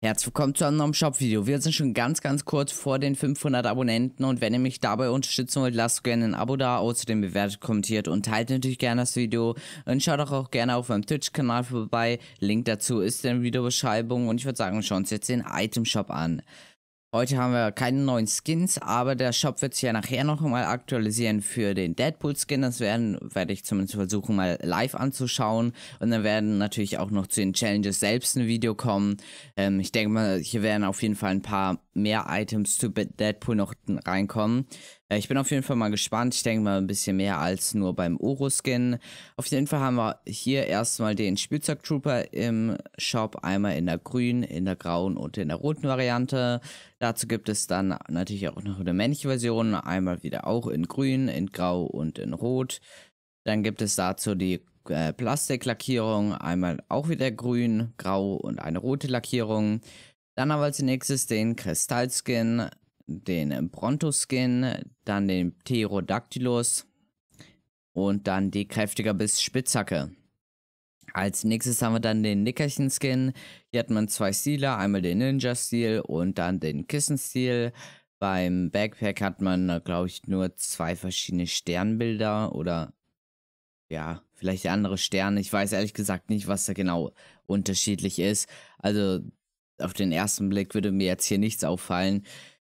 Herzlich willkommen zu einem neuen Shop-Video. Wir sind schon ganz, ganz kurz vor den 500 Abonnenten und wenn ihr mich dabei unterstützen wollt, lasst gerne ein Abo da, außerdem bewertet, kommentiert und teilt natürlich gerne das Video. Und schaut auch, auch gerne auf meinem Twitch-Kanal vorbei. Link dazu ist in der Videobeschreibung und ich würde sagen, wir schauen uns jetzt den Item-Shop an. Heute haben wir keine neuen Skins, aber der Shop wird sich ja nachher noch mal aktualisieren für den Deadpool-Skin. Das werden, werde ich zumindest versuchen, mal live anzuschauen. Und dann werden natürlich auch noch zu den Challenges selbst ein Video kommen. Ähm, ich denke mal, hier werden auf jeden Fall ein paar mehr Items zu Deadpool noch reinkommen. Äh, ich bin auf jeden Fall mal gespannt. Ich denke mal ein bisschen mehr als nur beim Oro-Skin. Auf jeden Fall haben wir hier erstmal den Spielzeug-Trooper im Shop. Einmal in der grünen, in der grauen und in der roten Variante. Dazu gibt es dann natürlich auch noch eine männliche Version. Einmal wieder auch in grün, in grau und in rot. Dann gibt es dazu die äh, Plastiklackierung. Einmal auch wieder grün, grau und eine rote Lackierung. Dann haben wir als nächstes den Kristallskin den Brontoskin, dann den Pterodactylus und dann die kräftiger bis Spitzhacke. Als nächstes haben wir dann den Nickerchen-Skin. Hier hat man zwei Stile, einmal den Ninja-Stil und dann den Kissen-Stil. Beim Backpack hat man, glaube ich, nur zwei verschiedene Sternbilder oder ja, vielleicht andere Sterne. Ich weiß ehrlich gesagt nicht, was da genau unterschiedlich ist. Also auf den ersten Blick würde mir jetzt hier nichts auffallen.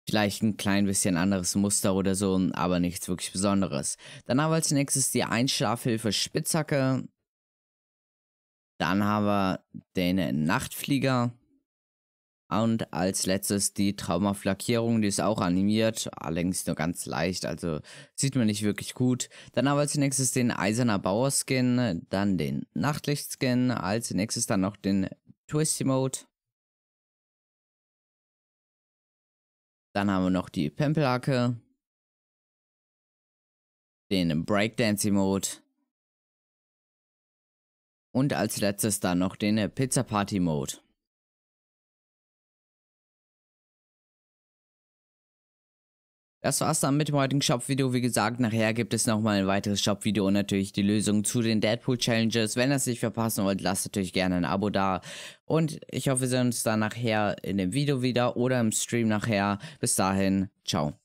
Vielleicht ein klein bisschen anderes Muster oder so, aber nichts wirklich Besonderes. Dann haben wir als nächstes die Einschlafhilfe Spitzhacke. Dann haben wir den Nachtflieger. Und als letztes die Traumaflackierung, die ist auch animiert, allerdings nur ganz leicht, also sieht man nicht wirklich gut. Dann haben wir als nächstes den Eiserner Bauer Skin, dann den Nachtlicht Skin, als nächstes dann noch den Twisty Mode. Dann haben wir noch die Pempelhacke. Den Breakdancing-Mode. Und als letztes dann noch den Pizza Party Mode. Das war's dann mit dem heutigen Shop-Video. Wie gesagt, nachher gibt es nochmal ein weiteres Shop-Video und natürlich die Lösung zu den Deadpool-Challenges. Wenn ihr es nicht verpassen wollt, lasst natürlich gerne ein Abo da. Und ich hoffe, wir sehen uns dann nachher in dem Video wieder oder im Stream nachher. Bis dahin, ciao.